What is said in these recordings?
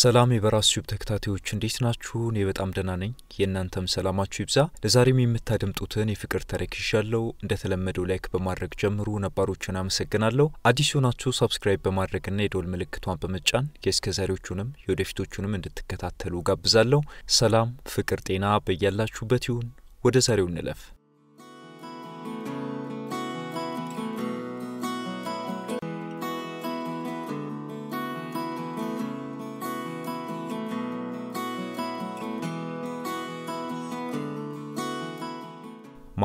ሰላም የበራስ ዩብ ተከታታዮች እንዴት ናችሁ? እኔ በጣም ደህና ነኝ። የእናንተም ሰላማችሁ ይብዛ። ለዛሬም የምታደምጡትን የፍቅር ታሪክ ይዣለሁ። እንደተለመደው ላይክ በማድረግ ጀምሩ። ነባሮችን አመሰግናለሁ። አዲስ ሰብስክራይብ ሳብስክራይብ በማድረግና የደወል ምልክቷን በመጫን የእስከ ዛሬዎቹንም የወደፊቶቹንም እንድትከታተሉ ጋብዛለሁ። ሰላም፣ ፍቅር፣ ጤና በያላችሁበት ይሁን። ወደ ዛሬው እንለፍ።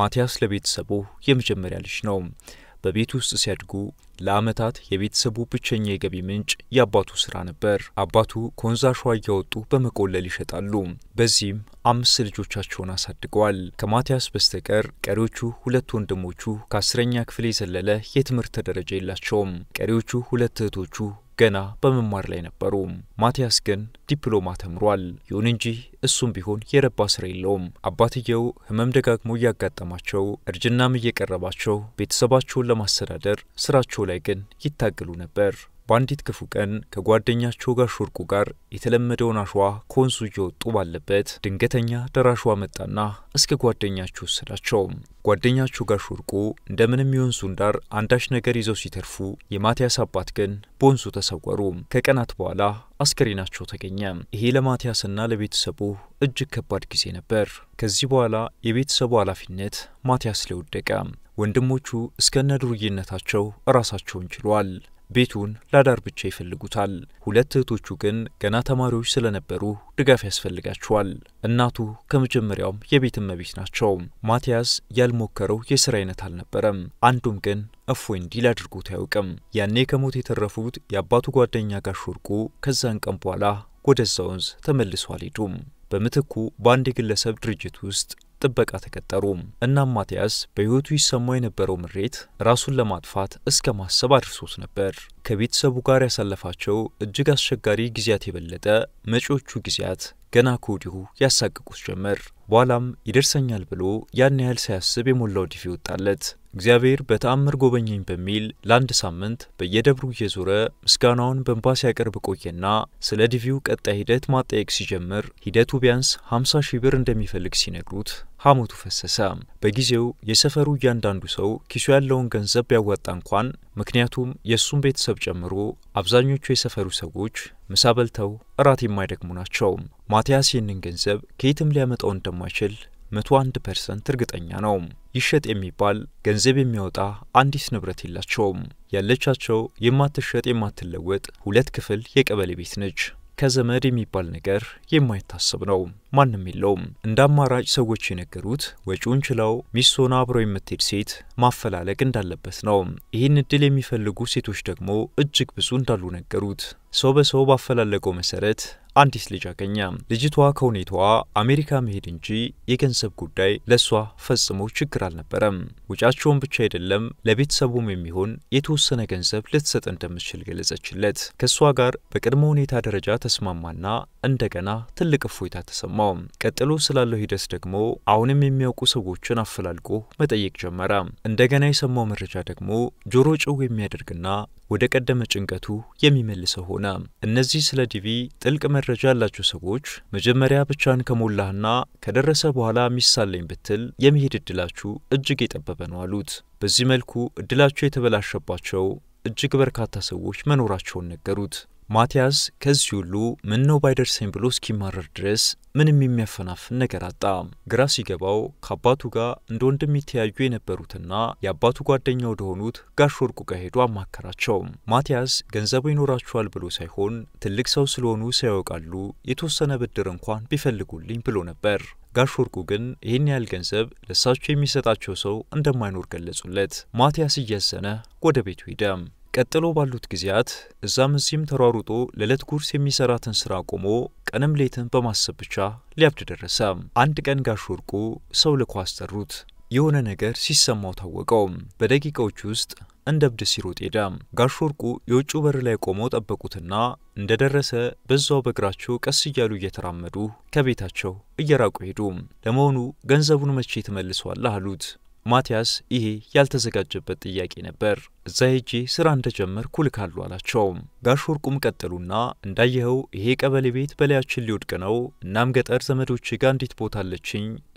ማቲያስ ለቤተሰቡ የመጀመሪያ ልጅ ነው። በቤት ውስጥ ሲያድጉ ለዓመታት የቤተሰቡ ብቸኛ የገቢ ምንጭ የአባቱ ስራ ነበር። አባቱ ከወንዝ አሸዋ እያወጡ በመቆለል ይሸጣሉ። በዚህም አምስት ልጆቻቸውን አሳድገዋል። ከማቲያስ በስተቀር ቀሪዎቹ ሁለት ወንድሞቹ ከአስረኛ ክፍል የዘለለ የትምህርት ደረጃ የላቸውም። ቀሪዎቹ ሁለት እህቶቹ ገና በመማር ላይ ነበሩ። ማቲያስ ግን ዲፕሎማ ተምሯል። ይሁን እንጂ እሱም ቢሆን የረባ ስራ የለውም። አባትየው ህመም ደጋግሞ እያጋጠማቸው፣ እርጅናም እየቀረባቸው ቤተሰባቸውን ለማስተዳደር ስራቸውን ላይ ግን ይታገሉ ነበር። በአንዲት ክፉ ቀን ከጓደኛቸው ጋር ሾርቁ ጋር የተለመደውን አሸዋ ከወንዙ እየወጡ ባለበት ድንገተኛ ደራሽዋ መጣና እስከ ጓደኛችሁ ወሰዳቸው። ጓደኛችሁ ጋር ወርቁ እንደምንም የወንዙን ዳር አንዳች ነገር ይዘው ሲተርፉ የማቲያስ አባት ግን በወንዙ ተሰወሩ። ከቀናት በኋላ አስከሬናቸው ተገኘ። ይሄ ለማቲያስና ለቤተሰቡ እጅግ ከባድ ጊዜ ነበር። ከዚህ በኋላ የቤተሰቡ ኃላፊነት ማቲያስ ላይ ወደቀ። ወንድሞቹ እስከነ ዱርዬነታቸው ራሳቸውን ችሏል። ቤቱን ላዳር ብቻ ይፈልጉታል። ሁለት እህቶቹ ግን ገና ተማሪዎች ስለነበሩ ድጋፍ ያስፈልጋቸዋል። እናቱ ከመጀመሪያውም የቤት እመቤት ናቸው። ማቲያስ ያልሞከረው የስራ አይነት አልነበረም። አንዱም ግን እፎይ እንዲል አድርጎት አያውቅም። ያኔ ከሞት የተረፉት የአባቱ ጓደኛ ጋሽ ወርቁ ከዛን ቀን በኋላ ወደዛ ወንዝ ተመልሶ አልሄዱም። በምትኩ በአንድ የግለሰብ ድርጅት ውስጥ ጥበቃ ተቀጠሩ። እናም ማቲያስ በሕይወቱ ይሰማው የነበረው ምሬት ራሱን ለማጥፋት እስከ ማሰብ አድርሶት ነበር። ከቤተሰቡ ጋር ያሳለፋቸው እጅግ አስቸጋሪ ጊዜያት የበለጠ መጪዎቹ ጊዜያት ገና ከወዲሁ ያሳቅቁት ጀመር። በኋላም ይደርሰኛል ብሎ ያን ያህል ሳያስብ የሞላው ዲፊ ወጣለት። እግዚአብሔር በተአምር ጎበኘኝ በሚል ለአንድ ሳምንት በየደብሩ እየዞረ ምስጋናውን በእንባ ሲያቀርብ ቆየና ስለ ዲቪው ቀጣይ ሂደት ማጠየቅ ሲጀምር ሂደቱ ቢያንስ 50 ሺህ ብር እንደሚፈልግ ሲነግሩት ሐሞቱ ፈሰሰ። በጊዜው የሰፈሩ እያንዳንዱ ሰው ኪሱ ያለውን ገንዘብ ቢያዋጣ እንኳን፣ ምክንያቱም የእሱን ቤተሰብ ጨምሮ አብዛኞቹ የሰፈሩ ሰዎች ምሳ በልተው እራት የማይደግሙ ናቸው። ማቲያስ ይህንን ገንዘብ ከየትም ሊያመጣው እንደማይችል መቶ አንድ ፐርሰንት እርግጠኛ ነው። ይሸጥ የሚባል ገንዘብ የሚያወጣ አንዲት ንብረት የላቸውም። ያለቻቸው የማትሸጥ የማትለወጥ ሁለት ክፍል የቀበሌ ቤት ነች። ከዘመድ የሚባል ነገር የማይታሰብ ነው። ማንም የለውም። እንደ አማራጭ ሰዎች የነገሩት ወጪውን ችለው ሚስቶን አብረው የምትሄድ ሴት ማፈላለግ እንዳለበት ነው። ይህን እድል የሚፈልጉ ሴቶች ደግሞ እጅግ ብዙ እንዳሉ ነገሩት። ሰው በሰው ባፈላለገው መሰረት አንዲስ ልጅ አገኘ። ልጅቷ ከሁኔታዋ አሜሪካ መሄድ እንጂ የገንዘብ ጉዳይ ለእሷ ፈጽሞ ችግር አልነበረም። ውጫቸውን ብቻ አይደለም ለቤተሰቡም የሚሆን የተወሰነ ገንዘብ ልትሰጥ እንደምትችል ገለጸችለት። ከእሷ ጋር በቅድመ ሁኔታ ደረጃ ተስማማና እንደገና ትልቅ እፎይታ ተሰማው። ቀጥሎ ስላለው ሂደት ደግሞ አሁንም የሚያውቁ ሰዎችን አፈላልጎ መጠየቅ ጀመረ። እንደገና የሰማው መረጃ ደግሞ ጆሮ ጭው የሚያደርግና ወደ ቀደመ ጭንቀቱ የሚመልሰው ሆነ። እነዚህ ስለ ዲቪ ጥልቅ መረጃ ያላቸው ሰዎች መጀመሪያ ብቻን ከሞላህና ከደረሰ በኋላ ሚሳለኝ ብትል የመሄድ እድላችሁ እጅግ የጠበበ ነው አሉት። በዚህ መልኩ እድላቸው የተበላሸባቸው እጅግ በርካታ ሰዎች መኖራቸውን ነገሩት። ማቲያስ ከዚህ ሁሉ ምነው ባይደርሰኝ ብሎ እስኪማረር ድረስ ምንም የሚያፈናፍን ነገር አጣ። ግራ ሲገባው ከአባቱ ጋር እንደ ወንድም የተያዩ የነበሩትና የአባቱ ጓደኛ ወደሆኑት ጋሽ ወርቁ ጋር ሄዶ አማከራቸው። ማቲያስ ገንዘቡ ይኖራችኋል ብሎ ሳይሆን ትልቅ ሰው ስለሆኑ ሳያውቃሉ የተወሰነ ብድር እንኳን ቢፈልጉልኝ ብሎ ነበር። ጋሽ ወርቁ ግን ይህን ያህል ገንዘብ ለእሳቸው የሚሰጣቸው ሰው እንደማይኖር ገለጹለት። ማቲያስ እያዘነ ወደ ቤቱ ሄደ። ቀጥሎ ባሉት ጊዜያት እዛም እዚህም ተሯሩጦ ለዕለት ጉርስ የሚሰራትን ስራ ቆሞ ቀንም ሌትን በማሰብ ብቻ ሊያብድ ደረሰ። አንድ ቀን ጋሽ ወርቁ ሰው ልኮ አስጠሩት። የሆነ ነገር ሲሰማው ታወቀው። በደቂቃዎች ውስጥ እንደ እብድ ሲሮጥ ሄደ። ጋሽ ወርቁ የውጭው በር ላይ ቆመው ጠበቁትና እንደደረሰ በዛው በእግራቸው ቀስ እያሉ እየተራመዱ ከቤታቸው እየራቁ ሄዱ። ለመሆኑ ገንዘቡን መቼ ትመልሰዋለህ አሉት። ማቲያስ ይሄ ያልተዘጋጀበት ጥያቄ ነበር። እዛ ሄጄ ስራ እንደጀመርኩ እልካለሁ አላቸው። ጋሽ ወርቁም ቀጠሉና እንዳየኸው ይሄ ቀበሌ ቤት በላያችን ሊወድቅ ነው። እናም ገጠር ዘመዶቼ ጋር አንዲት ቦታ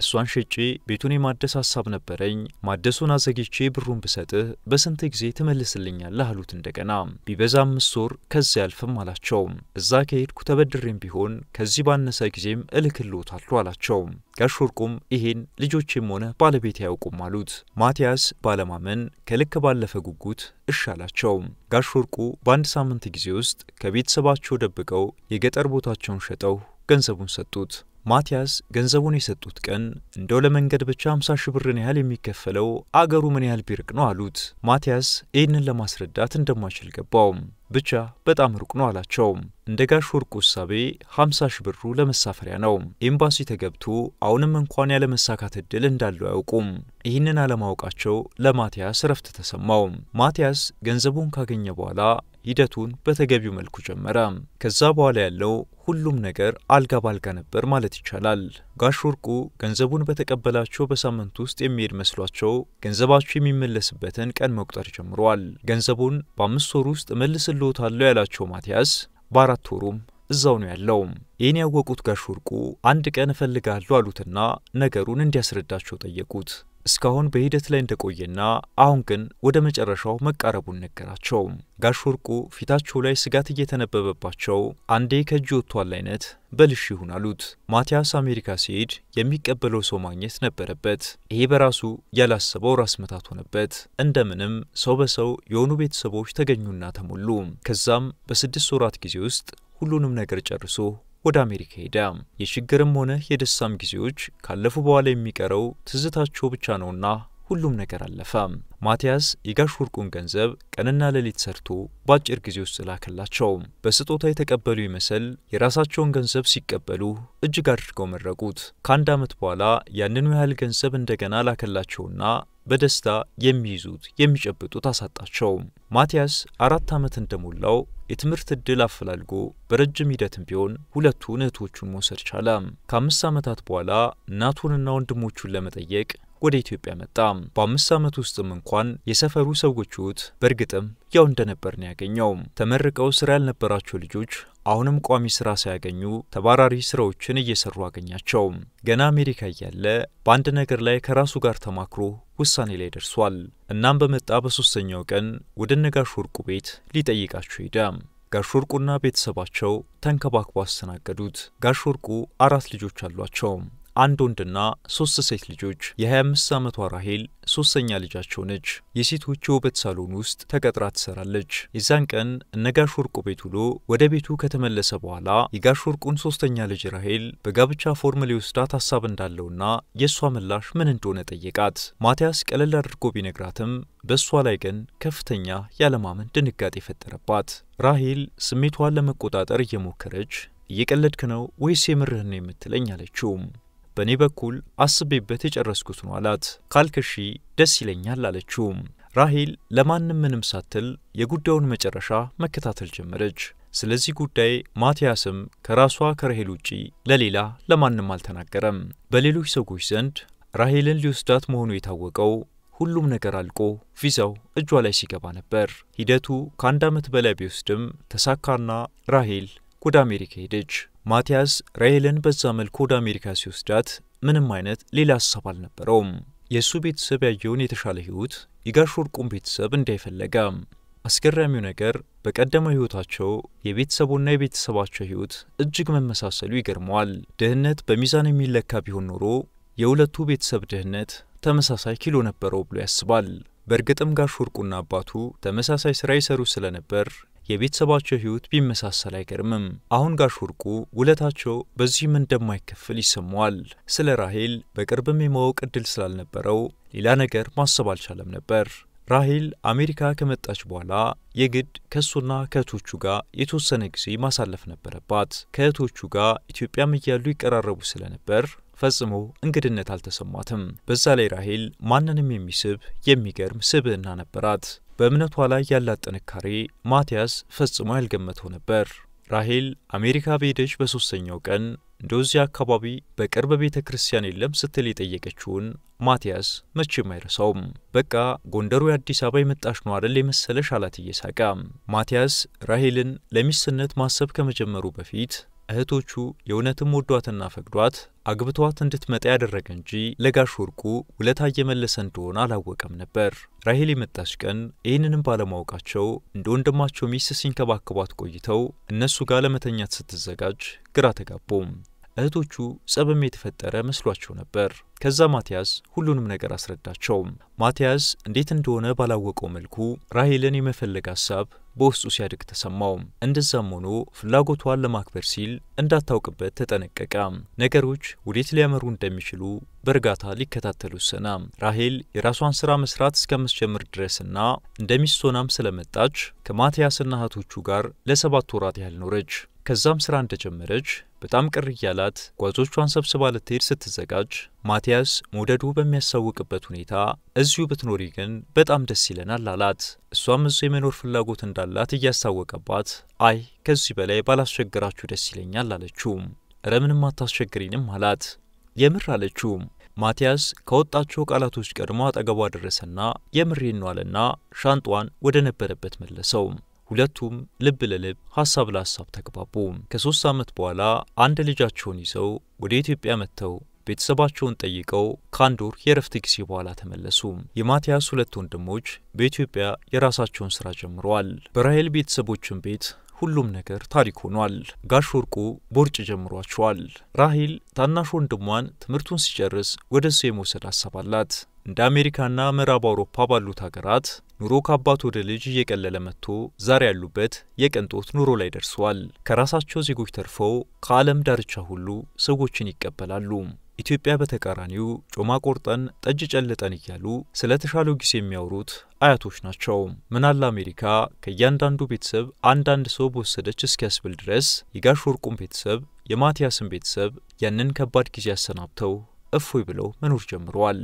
እሷን ሸጬ ቤቱን የማደስ ሀሳብ ነበረኝ። ማደሱን አዘግቼ ብሩን ብሰጥህ በስንት ጊዜ ትመልስልኛለህ አሉት። እንደገና ቢበዛ አምስት ወር ከዚያ ያልፍም አላቸው። እዛ ከሄድኩ ተበድሬም ቢሆን ከዚህ ባነሰ ጊዜም እልክልዎታለሁ አላቸው። ጋሽ ወርቁም ይሄን ልጆቼም ሆነ ባለቤት ያውቁም አሉት። ማቲያስ ባለማመን ከልክ ባለፈ ጉጉት ቢያደርጉት እሻላቸው። ጋሽ ወርቁ በአንድ ሳምንት ጊዜ ውስጥ ከቤተሰባቸው ደብቀው የገጠር ቦታቸውን ሸጠው ገንዘቡን ሰጡት። ማቲያስ ገንዘቡን የሰጡት ቀን እንደው ለመንገድ ብቻ 50 ሺህ ብርን ያህል የሚከፈለው አገሩ ምን ያህል ቢርቅ ነው አሉት። ማቲያስ ይህንን ለማስረዳት እንደማይችል ገባው። ብቻ በጣም ሩቅ ነው አላቸው። እንደ ጋሽ ወርቁ እሳቤ 50 ሺህ ብሩ ለመሳፈሪያ ነው። ኤምባሲ ተገብቶ አሁንም እንኳን ያለመሳካት እድል እንዳለው አያውቁም። ይህንን አለማወቃቸው ለማቲያስ እረፍት ተሰማው። ማቲያስ ገንዘቡን ካገኘ በኋላ ሂደቱን በተገቢው መልኩ ጀመረ። ከዛ በኋላ ያለው ሁሉም ነገር አልጋ ባልጋ ነበር ማለት ይቻላል። ጋሽ ወርቁ ገንዘቡን በተቀበላቸው በሳምንት ውስጥ የሚሄድ መስሏቸው ገንዘባቸው የሚመለስበትን ቀን መቁጠር ጀምረዋል። ገንዘቡን በአምስት ወር ውስጥ እመልስልዎታለሁ ያላቸው ማቲያስ በአራት ወሩም እዛው ነው ያለው። ይህን ያወቁት ጋሽ ወርቁ አንድ ቀን እፈልጋለሁ አሉትና ነገሩን እንዲያስረዳቸው ጠየቁት። እስካሁን በሂደት ላይ እንደቆየና አሁን ግን ወደ መጨረሻው መቃረቡን ነገራቸው። ጋሽ ወርቁ ፊታቸው ላይ ስጋት እየተነበበባቸው አንዴ ከእጅ ወጥቷል አይነት በልሽ ይሁን አሉት። ማቲያስ አሜሪካ ሲሄድ የሚቀበለው ሰው ማግኘት ነበረበት። ይሄ በራሱ ያላሰበው ራስ መታት ሆነበት። እንደምንም ሰው በሰው የሆኑ ቤተሰቦች ተገኙና ተሞሉ። ከዛም በስድስት ወራት ጊዜ ውስጥ ሁሉንም ነገር ጨርሶ ወደ አሜሪካ ሄደ። የችግርም ሆነ የደስታም ጊዜዎች ካለፉ በኋላ የሚቀረው ትዝታቸው ብቻ ነውና ሁሉም ነገር አለፈ። ማቲያስ የጋሽ ወርቁን ገንዘብ ቀንና ሌሊት ሰርቶ በአጭር ጊዜ ውስጥ ላከላቸው። በስጦታ የተቀበሉ ይመስል የራሳቸውን ገንዘብ ሲቀበሉ እጅግ አድርገው መረቁት። ከአንድ ዓመት በኋላ ያንኑ ያህል ገንዘብ እንደገና ላከላቸውና በደስታ የሚይዙት የሚጨብጡት አሳጣቸው። ማቲያስ አራት ዓመት እንደሞላው የትምህርት ዕድል አፈላልጎ በረጅም ሂደትም ቢሆን ሁለቱን እህቶቹን መውሰድ ቻለ። ከአምስት ዓመታት በኋላ እናቱንና ወንድሞቹን ለመጠየቅ ወደ ኢትዮጵያ መጣ። በአምስት ዓመት ውስጥም እንኳን የሰፈሩ ሰዎች ሕይወት በእርግጥም ያው እንደነበር ነው ያገኘው። ተመርቀው ስራ ያልነበራቸው ልጆች አሁንም ቋሚ ስራ ሳያገኙ ተባራሪ ስራዎችን እየሰሩ አገኛቸው። ገና አሜሪካ እያለ በአንድ ነገር ላይ ከራሱ ጋር ተማክሮ ውሳኔ ላይ ደርሷል። እናም በመጣ በሶስተኛው ቀን ወደ ነጋሽ ወርቁ ቤት ሊጠይቃቸው ሄደ። ጋሽ ወርቁና ቤተሰባቸው ተንከባክቦ አስተናገዱት። ጋሽ ወርቁ አራት ልጆች አሏቸው። አንድ ወንድና ሶስት ሴት ልጆች። የ25 ዓመቷ ራሄል ሶስተኛ ልጃቸው ነች። የሴቶች የውበት ሳሎን ውስጥ ተቀጥራ ትሰራለች። የዛን ቀን እነ ጋሽ ወርቁ ቤት ውሎ ወደ ቤቱ ከተመለሰ በኋላ የጋሽ ወርቁን ሶስተኛ ልጅ ራሄል በጋብቻ ፎርም ሊወስዳት ሀሳብ እንዳለውና የእሷ ምላሽ ምን እንደሆነ ጠየቃት። ማቲያስ ቀለል አድርጎ ቢነግራትም በእሷ ላይ ግን ከፍተኛ ያለማመን ድንጋጤ ፈጠረባት። ራሄል ስሜቷን ለመቆጣጠር እየሞከረች እየቀለድክ ነው ወይስ የምርህን የምትለኝ አለችውም። በእኔ በኩል አስቤበት የጨረስኩት ነው አላት። ካልከሺ ደስ ይለኛል አለችው። ራሄል ለማንም ምንም ሳትል የጉዳዩን መጨረሻ መከታተል ጀመረች። ስለዚህ ጉዳይ ማቲያስም ከራሷ ከራሄል ውጪ ለሌላ ለማንም አልተናገረም። በሌሎች ሰዎች ዘንድ ራሄልን ሊወስዳት መሆኑ የታወቀው ሁሉም ነገር አልቆ ቪዛው እጇ ላይ ሲገባ ነበር። ሂደቱ ከአንድ ዓመት በላይ ቢወስድም ተሳካና ራሄል ወደ አሜሪካ ሄደች። ማቲያስ ራሄልን በዛ መልኩ ወደ አሜሪካ ሲወስዳት ምንም አይነት ሌላ ሀሳብ አልነበረውም። የእሱ ቤተሰብ ያየውን የተሻለ ህይወት የጋሽ ወርቁን ቤተሰብ እንዳይፈለገ። አስገራሚው ነገር በቀደመው ህይወታቸው የቤተሰቡና የቤተሰባቸው ህይወት እጅግ መመሳሰሉ ይገርመዋል። ድህነት በሚዛን የሚለካ ቢሆን ኖሮ የሁለቱ ቤተሰብ ድህነት ተመሳሳይ ኪሎ ነበረው ብሎ ያስባል። በእርግጥም ጋሽ ወርቁና አባቱ ተመሳሳይ ስራ ይሰሩ ስለነበር የቤተሰባቸው ህይወት ቢመሳሰል አይገርምም። አሁን ጋሽ ወርቁ ውለታቸው በዚህም እንደማይከፍል ይሰማዋል። ስለ ራሄል በቅርብም የማወቅ እድል ስላልነበረው ሌላ ነገር ማሰብ አልቻለም ነበር። ራሄል አሜሪካ ከመጣች በኋላ የግድ ከእሱና ከእህቶቹ ጋር የተወሰነ ጊዜ ማሳለፍ ነበረባት። ከእህቶቹ ጋር ኢትዮጵያም እያሉ ይቀራረቡ ስለነበር ፈጽሞ እንግድነት አልተሰማትም። በዛ ላይ ራሄል ማንንም የሚስብ የሚገርም ስብዕና ነበራት። በእምነቷ ላይ ያላት ጥንካሬ ማቲያስ ፈጽሞ ያልገመተው ነበር። ራሄል አሜሪካ በሄደች በሦስተኛው ቀን እንደዚህ አካባቢ በቅርብ ቤተ ክርስቲያን የለም ስትል የጠየቀችውን ማቲያስ መቼም አይረሳውም። በቃ ጎንደሩ የአዲስ አበባ የመጣሽ ነው አደል የመሰለሽ አላት እየሳቀ። ማቲያስ ራሄልን ለሚስትነት ማሰብ ከመጀመሩ በፊት እህቶቹ የእውነትም ወዷትና ፈቅዷት አግብቷት እንድትመጣ ያደረገ እንጂ ለጋሽ ወርቁ ውለታ እየመለሰ እንደሆነ አላወቀም ነበር። ራሄል የመጣች ቀን ይህንንም ባለማወቃቸው እንደ ወንድማቸው ሚስት ሲንከባከቧት ቆይተው እነሱ ጋር ለመተኛት ስትዘጋጅ ግራ ተጋቡም። እህቶቹ ጸብም የተፈጠረ መስሏቸው ነበር። ከዛ ማቲያስ ሁሉንም ነገር አስረዳቸው። ማቲያስ እንዴት እንደሆነ ባላወቀው መልኩ ራሄልን የመፈለግ ሀሳብ በውስጡ ሲያድግ ተሰማው። እንደዛም ሆኖ ፍላጎቷን ለማክበር ሲል እንዳታውቅበት ተጠነቀቀ። ነገሮች ወዴት ሊያመሩ እንደሚችሉ በእርጋታ ሊከታተሉ ሰና። ራሄል የራሷን ስራ መስራት እስከምትጀምር ድረስና እንደሚስት ሆናም ስለመጣች ከማትያስና እህቶቹ ጋር ለሰባት ወራት ያህል ኖረች። ከዛም ስራ እንደጀመረች በጣም ቅር እያላት ጓዞቿን ሰብስባ ልትሄድ ስትዘጋጅ ማቲያስ መውደዱ በሚያሳውቅበት ሁኔታ እዚሁ ብትኖሪ ግን በጣም ደስ ይለናል አላት። እሷም እዚሁ የመኖር ፍላጎት እንዳላት እያስታወቀባት አይ ከዚህ በላይ ባላስቸግራችሁ ደስ ይለኛል አለችውም። እረ ምንም አታስቸግሪንም አላት። የምር አለችውም። ማቲያስ ከወጣቸው ቃላቶች ቀድሞ አጠገቧ ደረሰና የምሬን ነው አለና ሻንጧን ወደ ነበረበት መለሰው። ሁለቱም ልብ ለልብ ሀሳብ ለሀሳብ ተግባቡ። ከሶስት ዓመት በኋላ አንድ ልጃቸውን ይዘው ወደ ኢትዮጵያ መጥተው ቤተሰባቸውን ጠይቀው ከአንድ ወር የእረፍት ጊዜ በኋላ ተመለሱ። የማቲያስ ሁለት ወንድሞች በኢትዮጵያ የራሳቸውን ስራ ጀምረዋል። በራሄል ቤተሰቦችን ቤት ሁሉም ነገር ታሪክ ሆኗል። ጋሽ ወርቁ ቦርጭ ጀምሯቸዋል። ራሂል ታናሽ ወንድሟን ትምህርቱን ሲጨርስ ወደ እሱ የመውሰድ ሀሳብ እንደ አሜሪካና ምዕራብ አውሮፓ ባሉት ሀገራት ኑሮ ከአባት ወደ ልጅ እየቀለለ መጥቶ ዛሬ ያሉበት የቅንጦት ኑሮ ላይ ደርሰዋል። ከራሳቸው ዜጎች ተርፈው ከዓለም ዳርቻ ሁሉ ሰዎችን ይቀበላሉ። ኢትዮጵያ በተቃራኒው ጮማ ቆርጠን ጠጅ ጨልጠን እያሉ ስለ ተሻለው ጊዜ የሚያወሩት አያቶች ናቸው። ምናለ አሜሪካ ከእያንዳንዱ ቤተሰብ አንዳንድ ሰው በወሰደች እስኪያስብል ድረስ የጋሽ ወርቁን ቤተሰብ የማቲያስን ቤተሰብ ያንን ከባድ ጊዜ ያሰናብተው እፎይ ብለው መኖር ጀምረዋል።